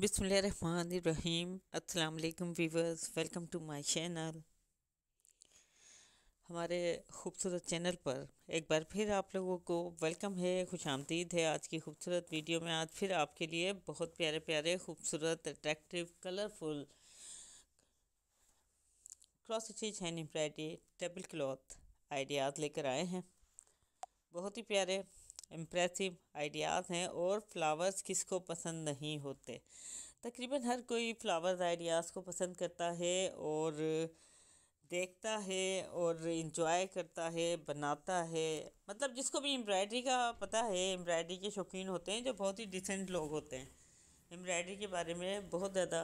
बिसमीम वालेकुम viewers welcome to my channel हमारे खूबसूरत चैनल पर एक बार फिर आप लोगों को वेलकम है खुश आमदीद है आज की खूबसूरत वीडियो में आज फिर आपके लिए बहुत प्यारे प्यारे खूबसूरत attractive colourful cross stitch hand embroidery table cloth ideas लेकर आए हैं बहुत ही प्यारे इम्प्रेसिव आइडियाज़ हैं और फ्लावर्स किसको पसंद नहीं होते तकरीबन हर कोई फ्लावर्स आइडियाज़ को पसंद करता है और देखता है और इंजॉय करता है बनाता है मतलब जिसको भी एम्ब्रॉयडरी का पता है एम्ब्रॉयडरी के शौकीन होते हैं जो बहुत ही डिसेंट लोग होते हैं एम्ब्रॉयडरी के बारे में बहुत ज़्यादा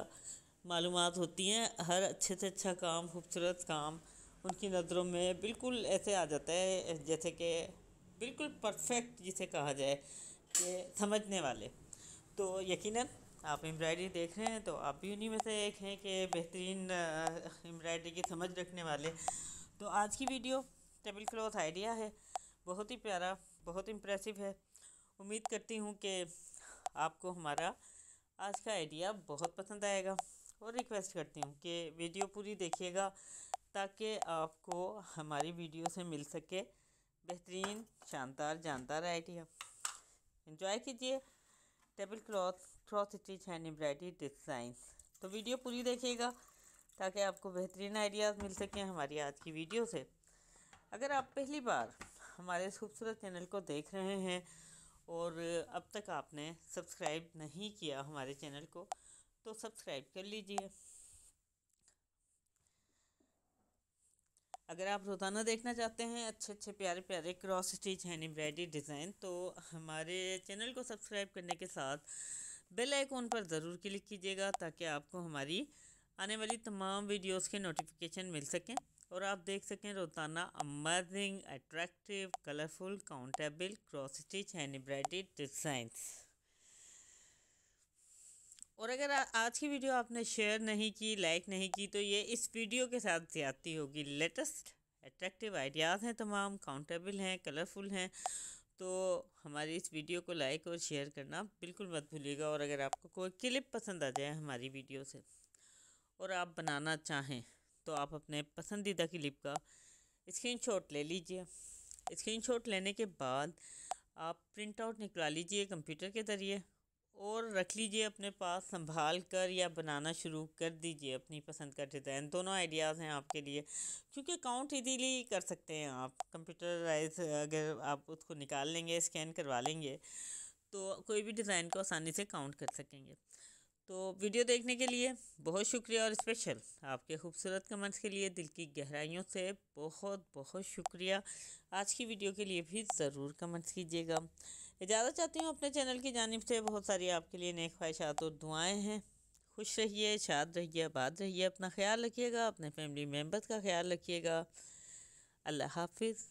मालूम होती हैं हर अच्छे से अच्छा काम खूबसूरत काम उनकी नज़रों में बिल्कुल ऐसे आ जाता है जैसे कि बिल्कुल परफेक्ट जिसे कहा जाए कि समझने वाले तो यकीनन आप एम्ब्रॉयडरी देख रहे हैं तो आप भी उन्हीं में से एक हैं कि बेहतरीन एम्ब्रॉयडरी की समझ रखने वाले तो आज की वीडियो टेबल क्लॉथ आइडिया है बहुत ही प्यारा बहुत इम्प्रेसिव है उम्मीद करती हूँ कि आपको हमारा आज का आइडिया बहुत पसंद आएगा और रिक्वेस्ट करती हूँ कि वीडियो पूरी देखिएगा ताकि आपको हमारी वीडियो से मिल सके बेहतरीन शानदार जानदार आइडिया इंजॉय इन्जॉय कीजिए table cloth cross stitch and embroidery design तो वीडियो पूरी देखिएगा ताकि आपको बेहतरीन आइडियाज़ मिल सकें हमारी आज की वीडियो से अगर आप पहली बार हमारे इस खूबसूरत चैनल को देख रहे हैं और अब तक आपने सब्सक्राइब नहीं किया हमारे चैनल को तो सब्सक्राइब कर लीजिए अगर आप रोज़ाना देखना चाहते हैं अच्छे अच्छे प्यारे प्यारे cross stitch hand embroidery design तो हमारे चैनल को सब्सक्राइब करने के साथ बेल आइकॉन पर ज़रूर क्लिक कीजिएगा ताकि आपको हमारी आने वाली तमाम वीडियोस के नोटिफिकेशन मिल सकें और आप देख सकें रोज़ाना amazing attractive colourful countable cross stitch hand embroidery designs और अगर आज की वीडियो आपने शेयर नहीं की लाइक नहीं की तो ये इस वीडियो के साथ ज़्यादा होगी लेटेस्ट अट्रैक्टिव आइडियाज़ हैं तमाम काउंटेबल हैं कलरफुल हैं तो हमारी इस वीडियो को लाइक और शेयर करना बिल्कुल मत भूलिएगा और अगर आपको कोई क्लिप पसंद आ जाए हमारी वीडियो से और आप बनाना चाहें तो आप अपने पसंदीदा क्लिप का शॉट ले लीजिए शॉट लेने के बाद आप प्रिंट आउट निकला लीजिए कंप्यूटर के ज़रिए और रख लीजिए अपने पास संभाल कर या बनाना शुरू कर दीजिए अपनी पसंद का डिज़ाइन दोनों आइडियाज़ हैं आपके लिए क्योंकि काउंट इजीली कर सकते हैं आप कंप्यूटराइज अगर आप उसको निकाल लेंगे स्कैन करवा लेंगे तो कोई भी डिज़ाइन को आसानी से काउंट कर सकेंगे तो वीडियो देखने के लिए बहुत शुक्रिया और स्पेशल आपके खूबसूरत कमेंट्स के लिए दिल की गहराइयों से बहुत बहुत शुक्रिया आज की वीडियो के लिए भी ज़रूर कमेंट्स कीजिएगा इजाज़त चाहती हूँ अपने चैनल की जानब से बहुत सारी आपके लिए नए ख्वाहिशात और दुआएँ हैं खुश रहिए शाद रहिए आबाद रहिए अपना ख्याल रखिएगा अपने फैमिली मेम्बर्स का ख्याल रखिएगा अल्लाह हाफिज़